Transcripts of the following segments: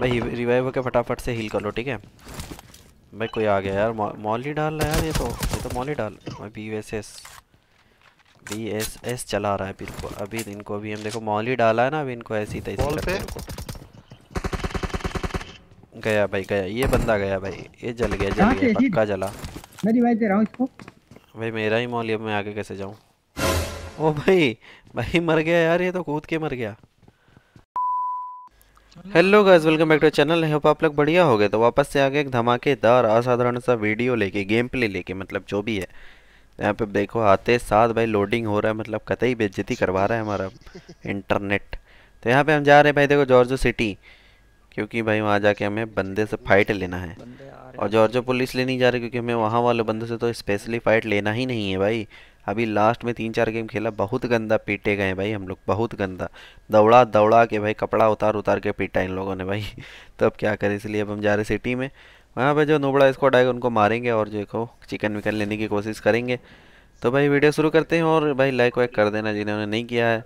भाई रिवाइव होकर फटाफट से हील कर लो ठीक है भाई कोई आ गया यार मॉल ही डाल रहा है यार ये तो ये तो मॉल ही डाल B S S B S S चला रहा है बिल्कुल अभी इनको अभी हम देखो मॉल ही डाला है ना अभी इनको ऐसे ही तैसे गया भाई गया ये बंदा गया भाई ये जल गया जल गया पक्का जला मैं रिवाइव दे रहा हूं इसको भाई मेरा ही मॉल अब मैं आगे कैसे जाऊं ओ भाई भाई मर गया यार ये तो कूद के मर गया hello guys welcome back to channel है आप लोग बढ़िया हो गए तो वापस से आ गए एक धमाकेदार असाधारण सा वीडियो लेके गेम प्ले लेके मतलब जो भी है तो यहाँ पे देखो आते साथ भाई लोडिंग हो रहा है मतलब कतई बेज्जती करवा रहा है हमारा इंटरनेट तो यहाँ पे हम जा रहे हैं भाई देखो जॉर्जो सिटी क्योंकि भाई वहाँ जाके हमें बंदे से फाइट लेना है और जॉर्जो पुलिस ले नहीं जा रही क्योंकि हमें वहाँ वाले बंदे से तो स्पेशली फाइट लेना ही नहीं है भाई अभी लास्ट में तीन चार गेम खेला बहुत गंदा पीटे गए भाई हम लोग बहुत गंदा दौड़ा दौड़ा के भाई कपड़ा उतार उतार के पीटा इन लोगों ने भाई तो अब क्या करें इसलिए अब हम जा रहे सिटी में वहाँ पर जो नोबड़ा स्क्वाड आएगा उनको मारेंगे और जो देखो चिकन विकन लेने की कोशिश करेंगे तो भाई वीडियो शुरू करते हैं और भाई लाइक वाइक कर देना जिन्होंने नहीं किया है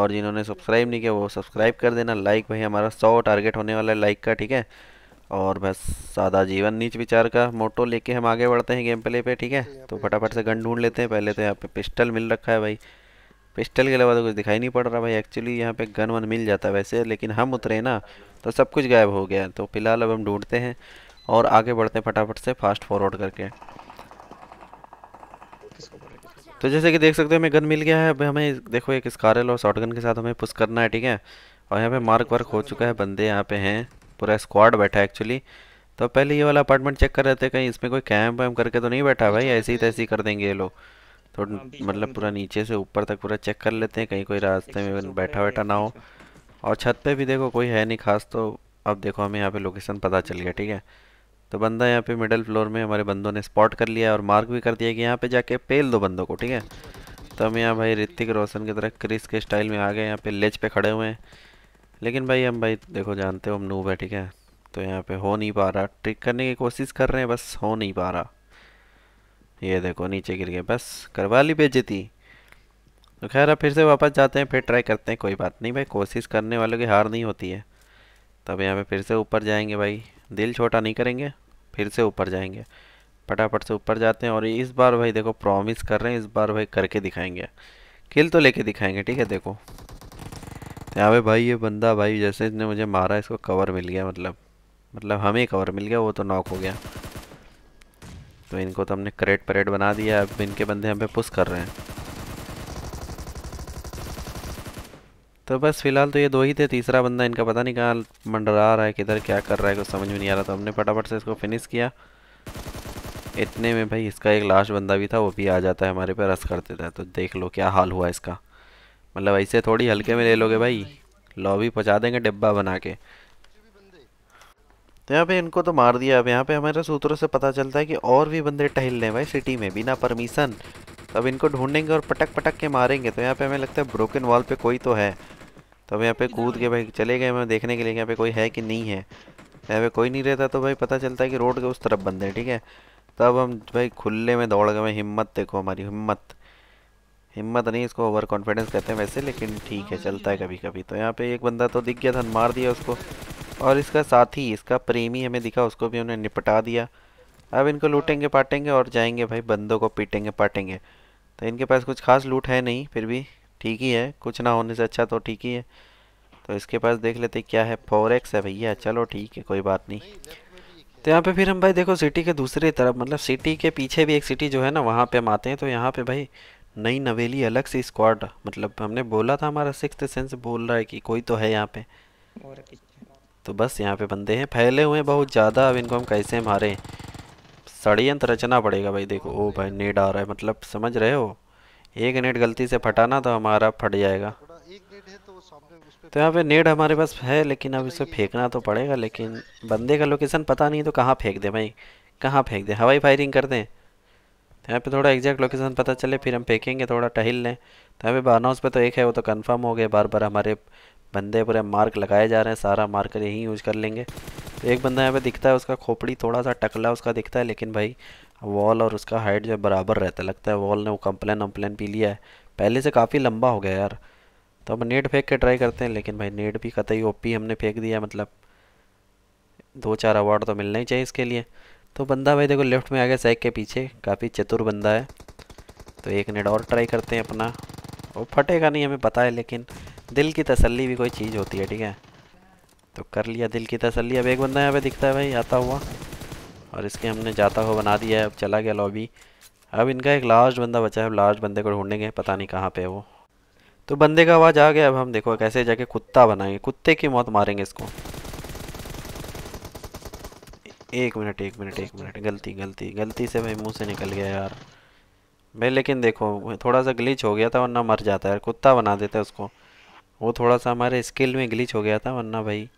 और जिन्होंने सब्सक्राइब नहीं किया वो सब्सक्राइब कर देना लाइक भाई हमारा सौ टारगेट होने वाला है लाइक का ठीक है और बस सादा जीवन नीच विचार का मोटो लेके हम आगे बढ़ते हैं गेम प्ले पे ठीक है तो फटाफट से गन ढूंढ लेते हैं पहले तो यहाँ पे पिस्टल मिल रखा है भाई पिस्टल के अलावा तो कुछ दिखाई नहीं पड़ रहा भाई एक्चुअली यहाँ पे गन वन मिल जाता है वैसे लेकिन हम उतरे ना तो सब कुछ गायब हो गया तो फिलहाल अब हम ढूंढते हैं और आगे बढ़ते हैं फटाफट से फास्ट फॉरवर्ड करके तो जैसे कि देख सकते हो हमें गन मिल गया है अब हमें देखो एक स्कारल और गन के साथ हमें पुश करना है ठीक है और यहाँ पे मार्क वर्क हो चुका है बंदे यहाँ पे हैं पूरा स्क्वाड बैठा है एक्चुअली तो पहले ये वाला अपार्टमेंट चेक कर रहे थे कहीं इसमें कोई कैम्प वैम्प करके तो नहीं बैठा भाई ऐसे ही तैसे ही कर देंगे ये लोग तो हाँ, मतलब पूरा नीचे से ऊपर तक पूरा चेक कर लेते हैं कहीं कोई रास्ते में तो बैठा बैठा ना हो और छत पे भी देखो कोई है नहीं खास तो अब देखो हमें यहाँ पे लोकेशन पता चल गया ठीक है तो बंदा यहाँ पे मिडल फ्लोर में हमारे बंदों ने स्पॉट कर लिया और मार्क भी कर दिया कि यहाँ पे जाके पेल दो बंदों को ठीक है तो हम यहाँ भाई ऋतिक रोशन की तरह क्रिस के स्टाइल में आ गए यहाँ पे लेज पे खड़े हुए हैं लेकिन भाई हम भाई देखो जानते हो हम नूब है ठीक है तो यहाँ पे हो नहीं पा रहा ट्रिक करने की कोशिश कर रहे हैं बस हो नहीं पा रहा ये देखो नीचे गिर गए बस करवा ली बेजती तो खैर अब फिर से वापस जाते हैं फिर ट्राई करते हैं कोई बात नहीं भाई कोशिश करने वालों की हार नहीं होती है तब यहाँ पे फिर से ऊपर जाएंगे भाई दिल छोटा नहीं करेंगे फिर से ऊपर जाएंगे फटाफट से ऊपर जाते हैं और इस बार भाई देखो प्रॉमिस कर रहे हैं इस बार भाई करके दिखाएंगे किल तो लेके दिखाएंगे ठीक है देखो यहाँ पे भाई ये बंदा भाई जैसे इसने मुझे मारा इसको कवर मिल गया मतलब मतलब हमें कवर मिल गया वो तो नॉक हो गया तो इनको तो हमने करेट परेड बना दिया अब इनके बंदे हम पे पुश कर रहे हैं तो बस फिलहाल तो ये दो ही थे तीसरा बंदा इनका पता नहीं कहाँ मंडरा रहा है किधर क्या कर रहा है कुछ समझ में नहीं आ रहा तो हमने फटाफट से इसको फिनिश किया इतने में भाई इसका एक लास्ट बंदा भी था वो भी आ जाता है हमारे पे रस कर देता है तो देख लो क्या हाल हुआ इसका मतलब ऐसे थोड़ी हल्के में ले लोगे भाई लॉबी पहुँचा देंगे डिब्बा बना के तो यहाँ पे इनको तो मार दिया अब यहाँ पे हमारे सूत्रों से पता चलता है कि और भी बंदे टहल रहे हैं भाई सिटी में बिना परमिशन अब इनको ढूंढेंगे और पटक पटक के मारेंगे तो यहाँ पे हमें लगता है ब्रोकन वॉल पे कोई तो है तो अब यहाँ पे कूद के भाई चले गए हमें देखने के लिए यहाँ पे कोई है कि नहीं है तो यहाँ पे कोई नहीं रहता तो भाई पता चलता है कि रोड के उस तरफ बंदे ठीक है तब हम भाई खुले में दौड़ गए हिम्मत देखो हमारी हिम्मत हिम्मत नहीं इसको ओवर कॉन्फिडेंस कहते हैं वैसे लेकिन ठीक है चलता है कभी कभी तो यहाँ पे एक बंदा तो दिख गया था मार दिया उसको और इसका साथी इसका प्रेमी हमें दिखा उसको भी उन्हें निपटा दिया अब इनको लूटेंगे पाटेंगे और जाएंगे भाई बंदों को पीटेंगे पाटेंगे तो इनके पास कुछ खास लूट है नहीं फिर भी ठीक ही है कुछ ना होने से अच्छा तो ठीक ही है तो इसके पास देख लेते क्या है फोरेक्स है भैया चलो ठीक है कोई बात नहीं तो यहाँ पे फिर हम भाई देखो सिटी के दूसरी तरफ मतलब सिटी के पीछे भी एक सिटी जो है ना वहाँ पे हम आते हैं तो यहाँ पे भाई नई नवेली अलग से स्क्वाड मतलब हमने बोला था हमारा सिक्स सेंस बोल रहा है कि कोई तो है यहाँ पे तो बस यहाँ पे बंदे हैं फैले हुए हैं बहुत ज़्यादा अब इनको हम कैसे मारें षडयंत्र रचना पड़ेगा भाई देखो ओ भाई नेट आ रहा है मतलब समझ रहे हो एक नेट गलती से फटाना तो हमारा फट जाएगा तो, तो यहाँ पे नेट हमारे पास है लेकिन अब अच्छा इसे फेंकना तो अच्छा पड़ेगा अच्छा लेकिन बंदे का लोकेशन पता नहीं तो कहाँ फेंक दे भाई कहाँ फेंक दे हवाई फायरिंग कर दें तो यहाँ पे थोड़ा एग्जैक्ट लोकेशन पता चले फिर हम फेंकेंगे थोड़ा टहल लें तो यहाँ पे बारना हाउस पे तो एक है वो तो कंफर्म हो गया बार बार हमारे बंदे पूरे मार्क लगाए जा रहे हैं सारा मार्कर यहीं यूज कर लेंगे तो एक बंदा यहाँ पे दिखता है उसका खोपड़ी थोड़ा सा टकला उसका दिखता है लेकिन भाई वॉल और उसका हाइट जो बराबर रहता है लगता है वॉल ने वो कंप्लेन वम्प्लेन पी लिया है पहले से काफ़ी लंबा हो गया यार तो हम नेट फेंक के ट्राई करते हैं लेकिन भाई नेट भी कतई ओपी हमने फेंक दिया मतलब दो चार अवार्ड तो मिलना ही चाहिए इसके लिए तो बंदा भाई देखो लेफ्ट में आ गया सैक के पीछे काफ़ी चतुर बंदा है तो एक नेट और ट्राई करते हैं अपना वो फटेगा नहीं हमें पता है लेकिन दिल की तसल्ली भी कोई चीज़ होती है ठीक है तो कर लिया दिल की तसल्ली अब एक बंदा यहाँ पे दिखता है भाई आता हुआ और इसके हमने जाता हुआ बना दिया है अब चला गया लॉबी अब इनका एक लास्ट बंदा बचा है लास्ट बंदे को ढूंढेंगे पता नहीं कहाँ पे है वो तो बंदे का आवाज़ आ गया अब हम देखो कैसे जाके कुत्ता बनाएंगे कुत्ते की मौत मारेंगे इसको एक मिनट एक मिनट एक मिनट गलती गलती गलती से भाई मुंह से निकल गया यार भाई लेकिन देखो थोड़ा सा ग्लिच हो गया था वरना मर जाता है कुत्ता बना देता है उसको वो थोड़ा सा हमारे स्किल में ग्लिच हो गया था वरना भाई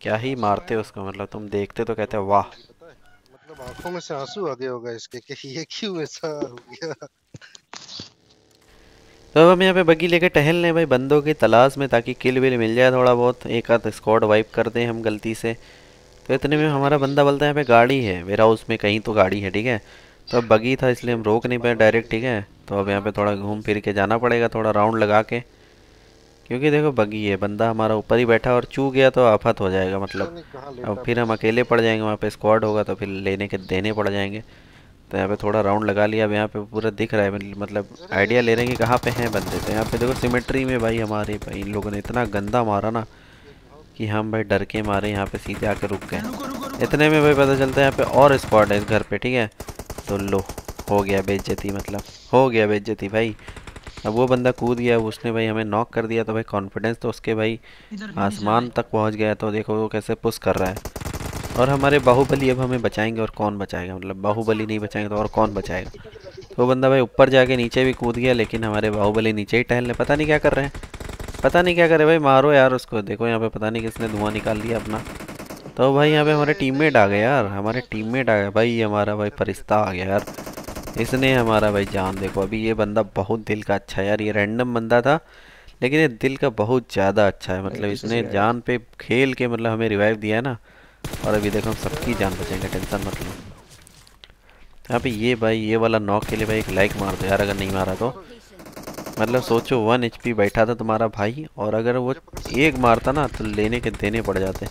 क्या ही मारते उसको मतलब तुम देखते तो कहते मतलब वाह मतलब आंखों में से आंसू आ गए होगा इसके कि ये क्यों ऐसा हो गया तो हम यहाँ पे बगी लेके टहल लें भाई बंदों की तलाश में ताकि किल विल मिल जाए थोड़ा बहुत एक आध स्कॉट वाइप कर दें हम गलती से तो इतने में हमारा बंदा बोलता है यहाँ पे गाड़ी है वेयर हाउस में कहीं तो गाड़ी है ठीक है तो अब बगी था इसलिए हम रोक नहीं पाए डायरेक्ट ठीक है तो अब यहाँ पे थोड़ा घूम फिर के जाना पड़ेगा थोड़ा राउंड लगा के क्योंकि देखो बगी है बंदा हमारा ऊपर ही बैठा और चू गया तो आफत हो जाएगा मतलब अब फिर हम अकेले पड़ जाएंगे वहाँ पर स्क्वाड होगा तो फिर लेने के देने पड़ जाएंगे तो यहाँ पे थोड़ा राउंड लगा लिया अब यहाँ पे पूरा दिख रहा है मतलब आइडिया ले रहे हैं कि कहाँ पे हैं बंदे तो यहाँ पे देखो सिमेट्री में भाई हमारे भाई इन लोगों ने इतना गंदा मारा ना कि हम भाई डर के मारे यहाँ पे सीधे आके रुक गए इतने में भाई पता चलता है यहाँ पे और स्पॉट है इस घर पे ठीक है तो लो हो गया बेज्जती मतलब हो गया बेज्जती भाई अब वो बंदा कूद गया उसने भाई हमें नॉक कर दिया तो भाई कॉन्फिडेंस तो उसके भाई आसमान तक पहुँच गया तो देखो वो कैसे पुश कर रहा है और हमारे बाहुबली अब हमें बचाएंगे और कौन बचाएगा मतलब बाहुबली नहीं बचाएंगे तो और कौन बचाएगा तो बंदा भाई ऊपर जाके नीचे भी कूद गया लेकिन हमारे बाहुबली नीचे ही टहलने पता नहीं क्या कर रहे हैं पता नहीं क्या करे भाई मारो यार उसको देखो यहाँ पे पता नहीं किसने धुआं निकाल लिया अपना तो भाई यहाँ पे हमारे टीममेट आ गए यार हमारे टीममेट आ गए भाई हमारा भाई फरिश्ता आ गया यार इसने हमारा भाई जान देखो अभी ये बंदा बहुत दिल का अच्छा है यार ये रैंडम बंदा था लेकिन ये दिल का बहुत ज़्यादा अच्छा है मतलब इसने जान पे खेल के मतलब हमें रिवाइव दिया है ना और अभी देखो हम सबकी जान बचेंगे टेंशन मत लो यहाँ पे ये भाई ये वाला नॉक के लिए भाई एक लाइक मार दो यार अगर नहीं मारा तो मतलब सोचो वन एच बैठा था तुम्हारा भाई और अगर वो एक मारता ना तो लेने के देने पड़ जाते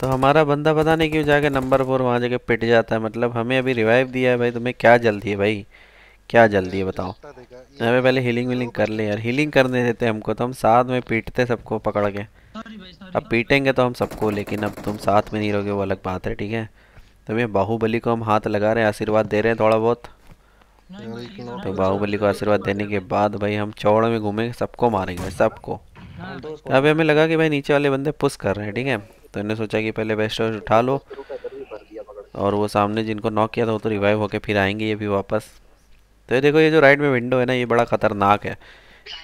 तो हमारा बंदा पता नहीं क्यों जाके नंबर फोर वहाँ जाके पिट जाता है मतलब हमें अभी रिवाइव दिया है भाई तुम्हें क्या जल्दी है भाई क्या जल्दी है बताओ हमें पहले हीलिंग वीलिंग कर ले यार हीलिंग करने देते हमको तो हम साथ में पीटते सबको पकड़ के अब पीटेंगे तो हम सबको लेकिन अब तुम साथ में नहीं रहोगे वो अलग बात है ठीक है तुम्हें तो बाहुबली को हम हाथ लगा रहे हैं आशीर्वाद दे रहे हैं थोड़ा बहुत तो, तो बाहुबली को आशीर्वाद देने के बाद भाई हम चौड़ में घूमे सबको मारेंगे सबको हाँ, अभी हमें लगा कि भाई नीचे वाले बंदे पुश कर रहे हैं ठीक है तो इन्होंने सोचा कि पहले बेस्ट उठा लो और वो सामने जिनको नॉक किया था वो तो रिवाइव होके फिर आएंगे ये भी वापस तो ये देखो ये जो राइट में विंडो है ना ये बड़ा खतरनाक है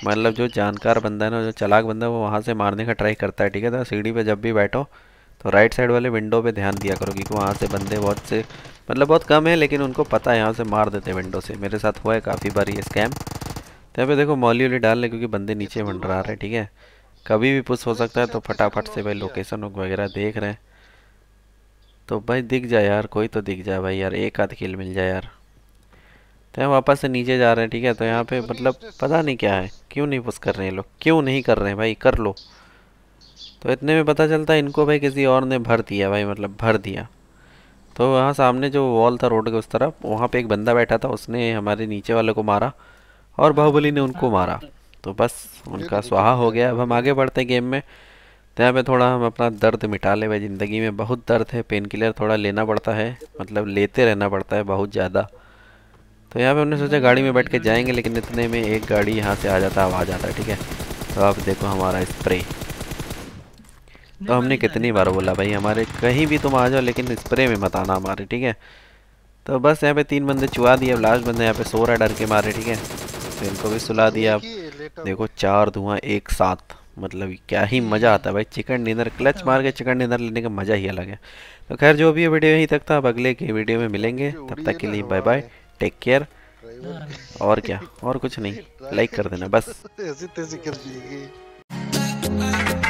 मतलब जो जानकार बंदा है ना जो चलाक बंदा है वो वहाँ से मारने का ट्राई करता है ठीक है तो सीढ़ी पे जब भी बैठो तो राइट साइड वाले विंडो पे ध्यान दिया करो क्योंकि वहाँ से बंदे बहुत से मतलब बहुत कम है लेकिन उनको पता है यहाँ से मार देते हैं विंडो से मेरे साथ हुआ है काफ़ी बार ये स्कैम तो यहाँ पे देखो मौली वोली डाल लें क्योंकि बंदे नीचे मंडरा रहे हैं ठीक है कभी भी पुश हो सकता है तो फटाफट से भाई लोकेशन वगैरह देख रहे हैं तो भाई दिख जाए यार कोई तो दिख जाए भाई यार एक आध खेल मिल जाए यार तो यहाँ वापस से नीचे जा रहे हैं ठीक है तो यहाँ पे मतलब पता नहीं क्या है क्यों नहीं पुश कर रहे हैं लोग क्यों नहीं कर रहे हैं भाई कर लो तो इतने में पता चलता है इनको भाई किसी और ने भर दिया भाई मतलब भर दिया तो वहाँ सामने जो वॉल था रोड के उस तरफ वहाँ पे एक बंदा बैठा था उसने हमारे नीचे वाले को मारा और बाहुबली ने उनको मारा तो बस उनका स्वाहा हो गया अब हम आगे बढ़ते हैं गेम में तो यहाँ पर थोड़ा हम अपना दर्द मिटा ले भाई ज़िंदगी में बहुत दर्द है पेन किलर थोड़ा लेना पड़ता है मतलब लेते रहना पड़ता है बहुत ज़्यादा तो यहाँ पे हमने सोचा गाड़ी में बैठ के जाएंगे लेकिन इतने में एक गाड़ी यहाँ से आ जाता आवाज़ आता है ठीक है तो आप देखो हमारा स्प्रे तो हमने कितनी बार बोला भाई हमारे कहीं भी तुम आ जाओ लेकिन स्प्रे में मत आना हमारे ठीक है तो बस यहाँ पे तीन बंदे चुहा दिए लास्ट बंदे यहाँ पे सो रहा डर के मारे ठीक है तो इनको भी सुला दिया अब देखो चार धुआं एक साथ मतलब क्या ही मज़ा आता है भाई चिकन डिनर क्लच मार के चिकन डिनर लेने का मज़ा ही अलग है तो खैर जो भी है वीडियो यहीं तक था अब अगले की वीडियो में मिलेंगे तब तक के लिए बाय बाय टेक केयर और क्या और कुछ नहीं लाइक कर देना बस ऐसी कर